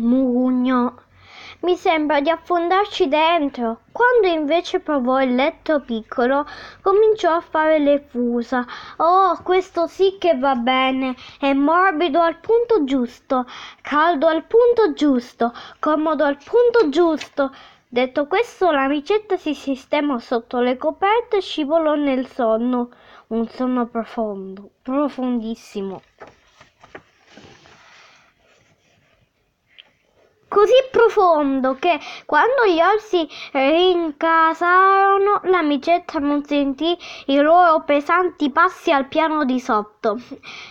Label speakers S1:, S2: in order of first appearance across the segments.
S1: mugugno mi sembra di affondarci dentro quando invece provò il letto piccolo cominciò a fare le fusa oh questo sì che va bene è morbido al punto giusto caldo al punto giusto comodo al punto giusto detto questo l'amicetta si sistemò sotto le coperte e scivolò nel sonno un sonno profondo profondissimo così profondo che quando gli orsi rincasarono l'amicetta non sentì i loro pesanti passi al piano di sotto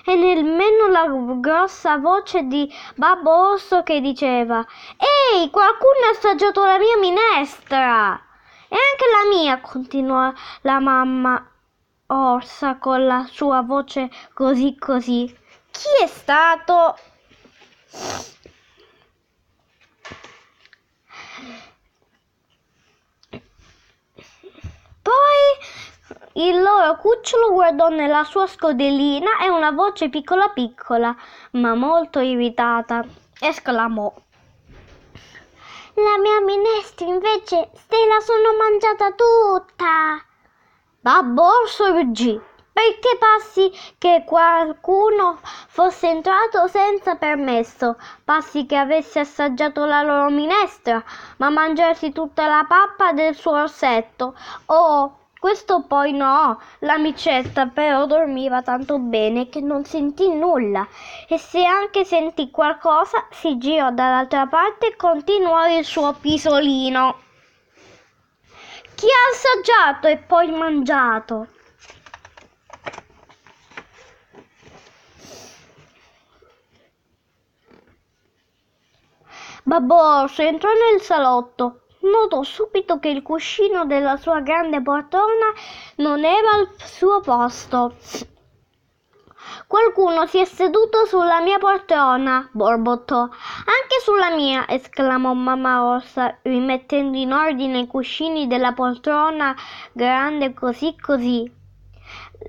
S1: e nemmeno la grossa voce di babbo orso che diceva ehi qualcuno ha assaggiato la mia minestra e anche la mia continuò la mamma orsa con la sua voce così così chi è stato Il loro cucciolo guardò nella sua scodellina e una voce piccola piccola, ma molto irritata, esclamò. La mia minestra invece se la sono mangiata tutta. Babbo sorgì. Perché passi che qualcuno fosse entrato senza permesso, passi che avesse assaggiato la loro minestra, ma mangiarsi tutta la pappa del suo orsetto. Oh, questo poi no, l'amicetta però dormiva tanto bene che non sentì nulla e se anche sentì qualcosa si girò dall'altra parte e continuò il suo pisolino. Chi ha assaggiato e poi mangiato? Babbo Orso entrò nel salotto, notò subito che il cuscino della sua grande poltrona non era al suo posto. Qualcuno si è seduto sulla mia poltrona, borbottò. Anche sulla mia, esclamò mamma Rossa, rimettendo in ordine i cuscini della poltrona grande così così.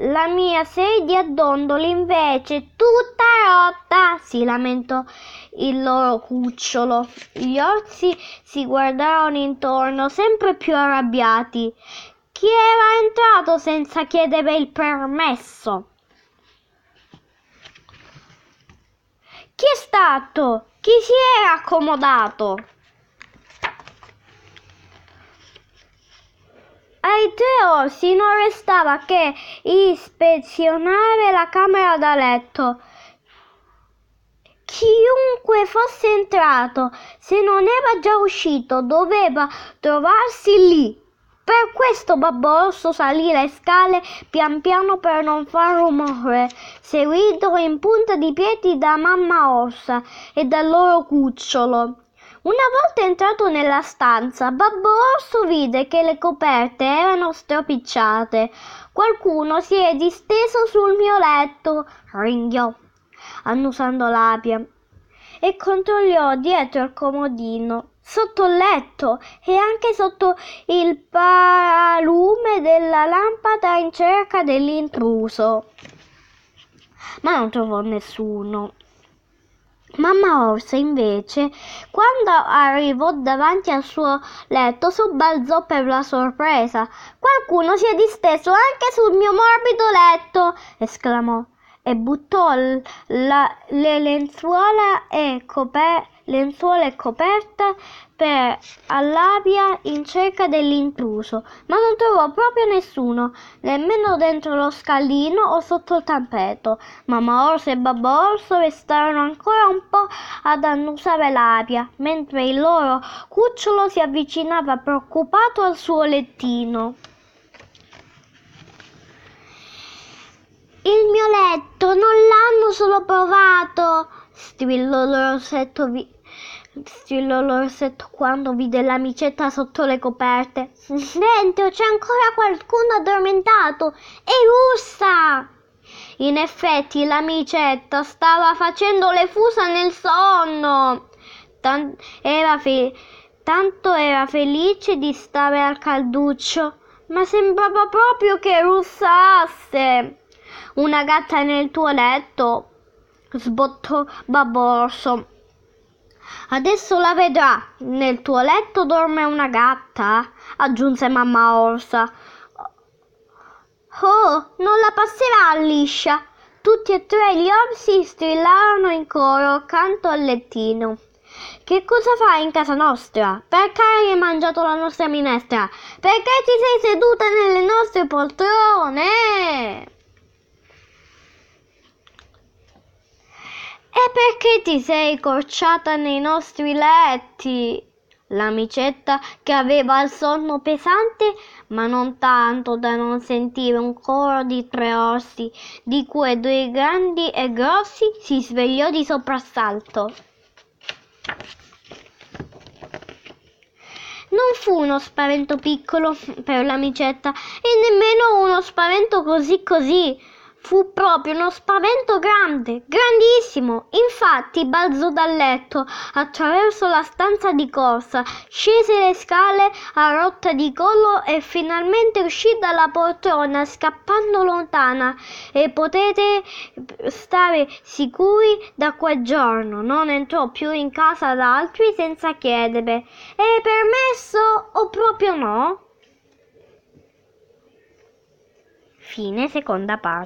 S1: La mia sedia a dondoli invece è tutta rotta, si lamentò il loro cucciolo. Gli orsi si guardarono intorno, sempre più arrabbiati. Chi era entrato senza chiedere il permesso? Chi è stato? Chi si era accomodato? Ai tre orsi non restava che ispezionare la camera da letto chiunque fosse entrato, se non era già uscito, doveva trovarsi lì. Per questo Babbo Rosso salì le scale pian piano per non far rumore, seguito in punta di piedi da mamma Orsa e dal loro cucciolo. Una volta entrato nella stanza, Babbo Rosso vide che le coperte erano stropicciate. Qualcuno si è disteso sul mio letto, ringhiò, annusando l'aria e controllò dietro il comodino, sotto il letto e anche sotto il paralume della lampada in cerca dell'intruso. Ma non trovò nessuno. Mamma Orsa invece, quando arrivò davanti al suo letto, sobbalzò per la sorpresa. Qualcuno si è disteso anche sul mio morbido letto, esclamò e buttò le lenzuola e coperta per all'aria in cerca dell'intruso, ma non trovò proprio nessuno, nemmeno dentro lo scalino o sotto il tappeto. Mamma Orso e Babbo Orso restarono ancora un po' ad annusare l'aria, mentre il loro cucciolo si avvicinava preoccupato al suo lettino. solo provato! strillò l'orsetto, vi- strillò l'orsetto quando vide l'amicetta sotto le coperte. Dentro c'è ancora qualcuno addormentato! E russa! In effetti l'amicetta stava facendo le fusa nel sonno. Tan- era fe- tanto era felice di stare al calduccio, ma sembrava proprio che russasse. Una gatta nel tuo letto sbottò Barbosso. Adesso la vedrà. Nel tuo letto dorme una gatta, aggiunse mamma Orsa. Oh, non la passerà liscia. Tutti e tre gli orsi strillarono in coro accanto al lettino. Che cosa fai in casa nostra? Perché hai mangiato la nostra minestra? Perché ti sei seduta nelle nostre poltrone? Perché ti sei cocciata nei nostri letti? L'amicetta, che aveva il sonno pesante, ma non tanto da non sentire un coro di tre orsi, di cui due grandi e grossi, si svegliò di soprassalto. Non fu uno spavento piccolo per l'amicetta e nemmeno uno spavento così così Fu proprio uno spavento grande, grandissimo. Infatti balzò dal letto, attraversò la stanza di corsa, scese le scale a rotta di collo e finalmente uscì dalla poltrona scappando lontana. E potete stare sicuri da quel giorno non entrò più in casa da altri senza chiedere: "È permesso o proprio no?" Fine seconda parte.